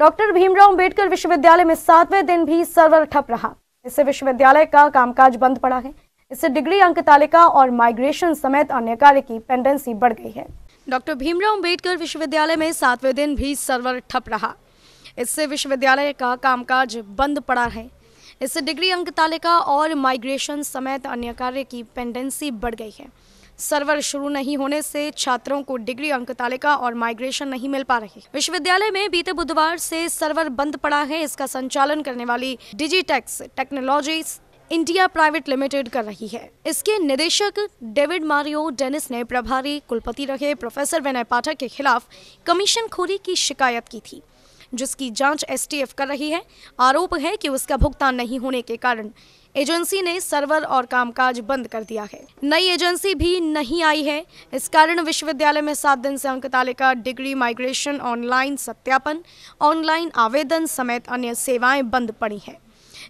doctor Bhimrao Ambedkar विश्वविद्यालय में सातवें दिन भी सर्वर ठप रहा इससे विश्वविद्यालय का कामकाज बंद पड़ा है इससे डिग्री अंक तालिका और माइग्रेशन समेत अन्य कार्य की पेंडेंसी बढ़ गई है डॉक्टर भीमराव अम्बेडकर विश्वविद्यालय में सातवें दिन भी सर्वर ठप रहा इससे विश्वविद्यालय का कामकाज बंद पड़ा है इससे डिग्री अंक तालिका और माइग्रेशन समेत अन्य कार्य की पेंडेंसी बढ़ गई है सर्वर शुरू नहीं होने से छात्रों को डिग्री अंक तालिका और माइग्रेशन नहीं मिल पा रही विश्वविद्यालय में बीते बुधवार से सर्वर बंद पड़ा है इसका संचालन करने वाली Digitex technologies India private limited कर रही है इसके निदेशक डेविड मारियो डेनिस ने प्रभारी कुलपति रहे प्रोफेसर विनय पाठक के खिलाफ कमीशन खोरी की शिकायत की थी जिसकी जांच एसटीएफ कर रही है आरोप है कि उसका भुगतान नहीं होने के कारण एजेंसी ने सर्वर और कामकाज बंद कर दिया है नई एजेंसी भी नहीं आई है इस कारण विश्वविद्यालय में सात दिन से अंक तालिका डिग्री माइग्रेशन ऑनलाइन सत्यापन ऑनलाइन आवेदन समेत अन्य सेवाएं बंद पड़ी हैं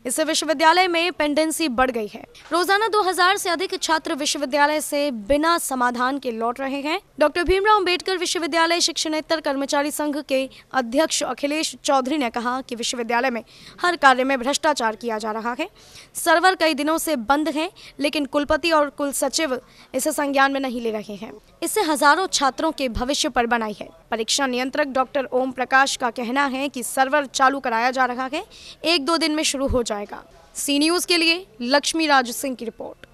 इससे विश्वविद्यालय में पेंडेंसी बढ़ गई है रोजाना 2000 से अधिक छात्र विश्वविद्यालय से बिना समाधान के लौट रहे हैं डॉक्टर भीमराव अम्बेडकर विश्वविद्यालय शिक्षणेतर कर्मचारी संघ के अध्यक्ष अखिलेश चौधरी ने कहा कि विश्वविद्यालय में हर कार्य में भ्रष्टाचार किया जा रहा है सर्वर कई दिनों से बंद है लेकिन कुलपति और कुल सचिव इसे संज्ञान में नहीं ले रहे हैं इससे हजारों छात्रों के भविष्य पर बनाई है परीक्षा नियंत्रक डॉक्टर ओम प्रकाश का कहना है कि सर्वर चालू कराया जा रहा है एक दो दिन में शुरू हो जाएगा सी न्यूज़ के लिए लक्ष्मी राज सिंह की रिपोर्ट